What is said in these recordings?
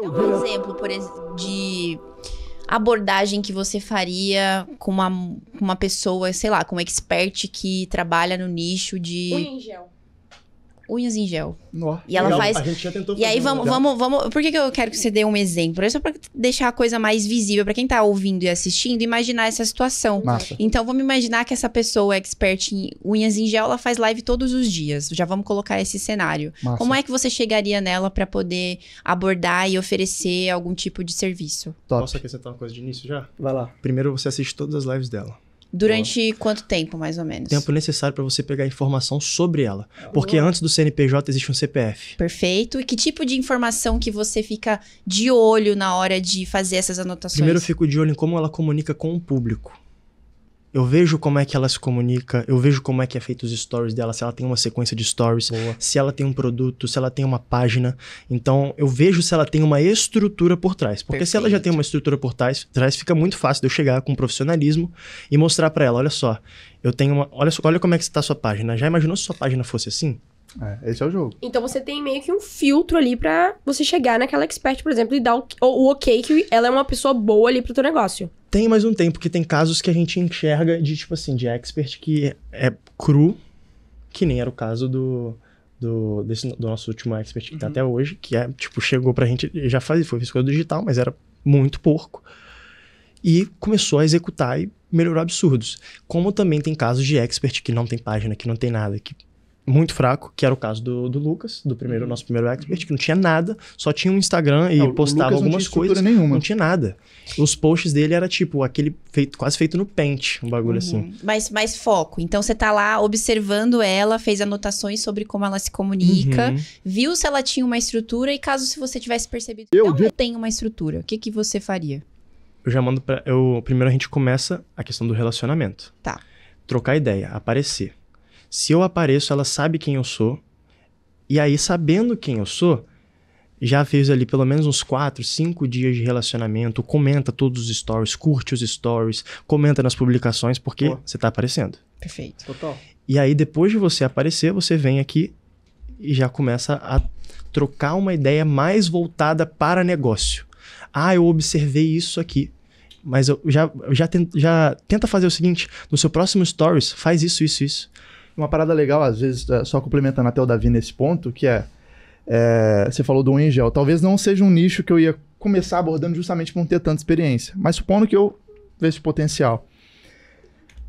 um exemplo por ex de abordagem que você faria com uma, uma pessoa, sei lá, com um expert que trabalha no nicho de. Unha em gel unhas em gel. Nossa. E ela Legal. faz. A gente já tentou E aí vamos, vamos, vamos. Por que, que eu quero que você dê um exemplo? É só pra deixar a coisa mais visível para quem tá ouvindo e assistindo, imaginar essa situação. Massa. Então vamos imaginar que essa pessoa é expert em unhas em gel, ela faz live todos os dias. Já vamos colocar esse cenário. Massa. Como é que você chegaria nela para poder abordar e oferecer algum tipo de serviço? Top. Posso acrescentar uma coisa de início já? Vai lá. Primeiro você assiste todas as lives dela. Durante Boa. quanto tempo, mais ou menos? Tempo necessário para você pegar informação sobre ela. Porque antes do CNPJ existe um CPF. Perfeito. E que tipo de informação que você fica de olho na hora de fazer essas anotações? Primeiro, eu fico de olho em como ela comunica com o público. Eu vejo como é que ela se comunica, eu vejo como é que é feito os stories dela, se ela tem uma sequência de stories, Boa. se ela tem um produto, se ela tem uma página. Então, eu vejo se ela tem uma estrutura por trás. Porque Perfeito. se ela já tem uma estrutura por trás, trás, fica muito fácil de eu chegar com profissionalismo e mostrar para ela, olha só, eu tenho uma, olha, olha como é que está a sua página. Já imaginou se sua página fosse assim? É, esse é o jogo. Então você tem meio que um filtro ali para você chegar naquela expert, por exemplo, e dar o, o, ok que ela é uma pessoa boa ali pro teu negócio. Tem, mais um tempo porque tem casos que a gente enxerga de, tipo assim, de expert que é, é cru, que nem era o caso do, do, desse, do nosso último expert que tá uhum. tá até hoje, que é, tipo, chegou pra gente, já fazia, foi fiscal digital, mas era muito porco. E começou a executar e melhorou absurdos. Como também tem casos de expert que não tem página, que não tem nada, que muito fraco, que era o caso do, do Lucas, do primeiro uhum. nosso primeiro expert, que não tinha nada, só tinha um Instagram e é, postava algumas coisas, nenhuma. não tinha nada. Os posts dele era tipo aquele feito quase feito no Paint, um bagulho uhum. assim. Mas mais foco. Então você tá lá observando ela, fez anotações sobre como ela se comunica, uhum. viu se ela tinha uma estrutura e caso se você tivesse percebido eu não tem uma estrutura, o que que você faria? Eu já mando para eu primeiro a gente começa a questão do relacionamento. Tá. Trocar ideia, aparecer se eu apareço, ela sabe quem eu sou. E aí, sabendo quem eu sou, já fez ali pelo menos uns 4, 5 dias de relacionamento, comenta todos os stories, curte os stories, comenta nas publicações, porque você tá aparecendo. Perfeito. Total. E aí, depois de você aparecer, você vem aqui e já começa a trocar uma ideia mais voltada para negócio. Ah, eu observei isso aqui. Mas eu já, já, tenta, já tenta fazer o seguinte: no seu próximo stories, faz isso, isso, isso. Uma parada legal, às vezes, é, só complementando até o Davi nesse ponto, que é, é você falou do Angel, talvez não seja um nicho que eu ia começar abordando justamente por não ter tanta experiência, mas supondo que eu vejo potencial.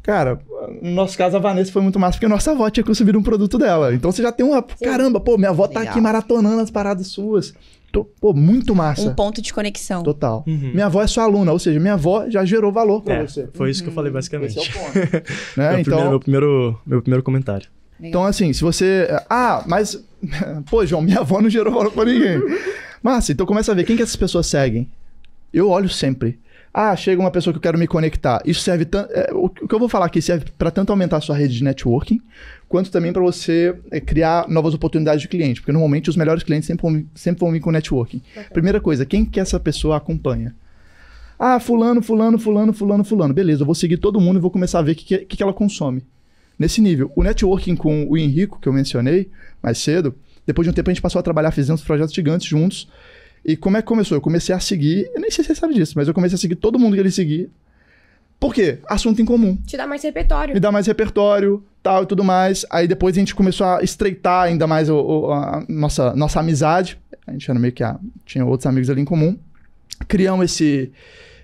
Cara, no nosso caso, a Vanessa foi muito massa, porque a nossa avó tinha consumido um produto dela. Então você já tem uma. Caramba, pô, minha avó tá Legal. aqui maratonando as paradas suas. Tô, pô, muito massa. Um ponto de conexão. Total. Uhum. Minha avó é sua aluna, ou seja, minha avó já gerou valor para é, você. Foi isso que eu falei, uhum. basicamente. Esse é o ponto. né? meu, então... primeiro, meu, primeiro, meu primeiro comentário. Então, assim, se você. Ah, mas. Pô, João, minha avó não gerou valor pra ninguém. Massa, então começa a ver quem que essas pessoas seguem. Eu olho sempre. Ah, chega uma pessoa que eu quero me conectar. Isso serve tanto. É, o que eu vou falar aqui serve para tanto aumentar a sua rede de networking, quanto também para você é, criar novas oportunidades de cliente. Porque normalmente os melhores clientes sempre vão, sempre vão vir com networking. Okay. Primeira coisa, quem que essa pessoa acompanha? Ah, fulano, fulano, fulano, fulano, fulano. Beleza, eu vou seguir todo mundo e vou começar a ver o que, que, que ela consome. Nesse nível, o networking com o Henrico, que eu mencionei mais cedo, depois de um tempo a gente passou a trabalhar, fizemos projetos gigantes juntos. E como é que começou? Eu comecei a seguir, eu nem sei se você sabe disso, mas eu comecei a seguir todo mundo que ele seguia. Por quê? Assunto em comum. Te dá mais repertório. Me dá mais repertório, tal e tudo mais. Aí depois a gente começou a estreitar ainda mais o, o, a nossa, nossa amizade. A gente era meio que a, tinha outros amigos ali em comum. Criamos esse,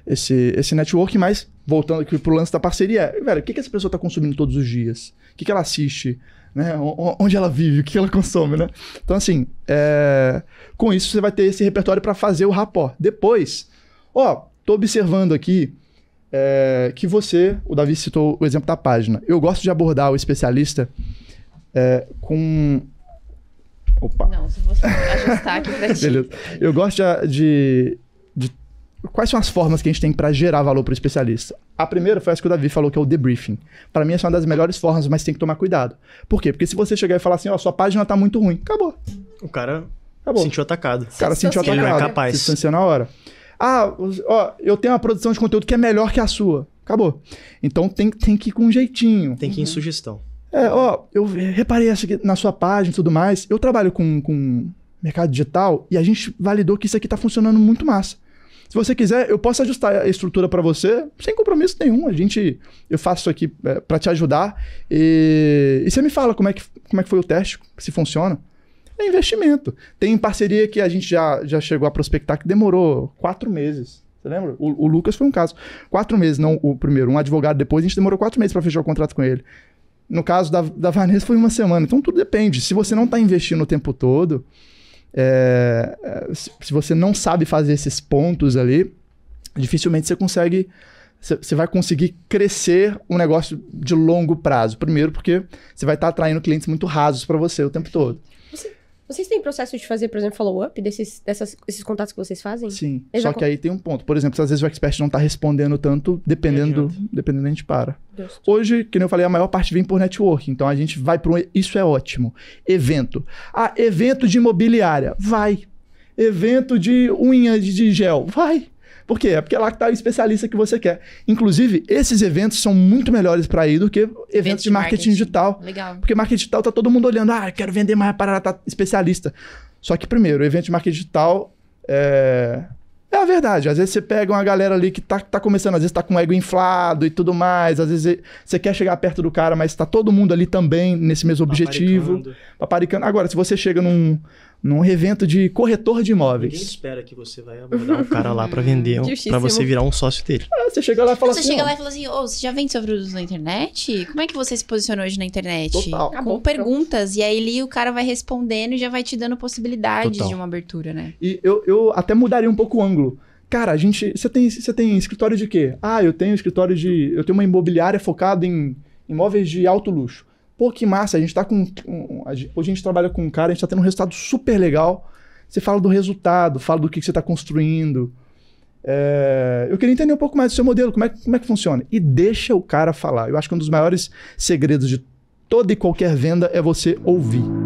esse, esse network, mas voltando aqui pro lance da parceria, velho, o que, que essa pessoa tá consumindo todos os dias? O que, que ela assiste? né? Onde ela vive, o que ela consome, né? Então, assim, é... com isso você vai ter esse repertório para fazer o rapó. Depois, ó, tô observando aqui é... que você, o Davi citou o exemplo da página. Eu gosto de abordar o especialista é... com. Opa. Não, se você ajustar aqui pra ti. Beleza. Eu gosto de, quais são as formas que a gente tem para gerar valor para o especialista? A primeira foi essa que o Davi falou, que é o debriefing. Para mim, essa é uma das melhores formas, mas tem que tomar cuidado. Por quê? Porque se você chegar e falar assim, ó, oh, sua página tá muito ruim, acabou. O cara acabou. sentiu atacado. O cara se sentiu atacado. Ele não é capaz. Se distanciou na hora. Ah, ó, eu tenho uma produção de conteúdo que é melhor que a sua. Acabou. Então tem, tem que ir com um jeitinho. Tem que ir em sugestão. É, ó, eu reparei na sua página e tudo mais. Eu trabalho com, com mercado digital e a gente validou que isso aqui tá funcionando muito massa. Se você quiser, eu posso ajustar a estrutura para você, sem compromisso nenhum. A gente, eu faço isso aqui é, para te ajudar. E, e você me fala como é, que, como é que foi o teste, se funciona. É investimento. Tem parceria que a gente já, já chegou a prospectar que demorou quatro meses. Você lembra? O, o Lucas foi um caso. Quatro meses, não o primeiro. Um advogado depois, a gente demorou quatro meses para fechar o contrato com ele. No caso da, da Vanessa, foi uma semana. Então tudo depende. Se você não está investindo o tempo todo, é, é se você não sabe fazer esses pontos ali, dificilmente você consegue. Você vai conseguir crescer um negócio de longo prazo. Primeiro, porque você vai estar tá atraindo clientes muito rasos para você o tempo todo. Você vocês têm processo de fazer, por exemplo, follow-up desses dessas, esses contatos que vocês fazem? Sim. só que aí tem um ponto. Por exemplo, se às vezes o expert não está respondendo tanto, dependendo, dependendo a gente para. Deus. Hoje, que nem eu falei, a maior parte vem por network. Então a gente vai para um. Isso é ótimo. Evento. Ah, evento de imobiliária. Vai. Evento de unha de gel. Vai. Por quê? É porque é lá que está o especialista que você quer. Inclusive, esses eventos são muito melhores para ir do que eventos, eventos de marketing, marketing, digital. Legal. Porque marketing digital tá todo mundo olhando, ah, quero vender mais para tá especialista. Só que, primeiro, o evento de marketing digital é. É a verdade. Às vezes você pega uma galera ali que tá, tá começando, às vezes tá com o ego inflado e tudo mais. Às vezes você quer chegar perto do cara, mas tá todo mundo ali também nesse mesmo paparicando. objetivo. Paparicando. Agora, se você chega num, num evento de corretor de imóveis. Ninguém espera que você vai abordar um cara lá para vender, para você virar um sócio dele. Ah, você chega lá e fala você assim... Você chega lá e fala assim, oh, você já vende seus produtos na internet? Como é que você se posiciona hoje na internet? Total. Com Acabou, perguntas. Pronto. E aí ali o cara vai respondendo e já vai te dando possibilidades Total. de uma abertura, né? E eu, eu até mudaria um pouco o ângulo. Cara, a gente... Você tem, você tem escritório de quê? Ah, eu tenho escritório de... Eu tenho uma imobiliária focada em imóveis de alto luxo. Pô, que massa, a gente tá com. Um, a gente, hoje a gente trabalha com um cara, a gente tá tendo um resultado super legal. Você fala do resultado, fala do que, que você está construindo. É, eu queria entender um pouco mais do seu modelo, como é, como é que funciona. E deixa o cara falar. Eu acho que um dos maiores segredos de toda e qualquer venda é você ouvir.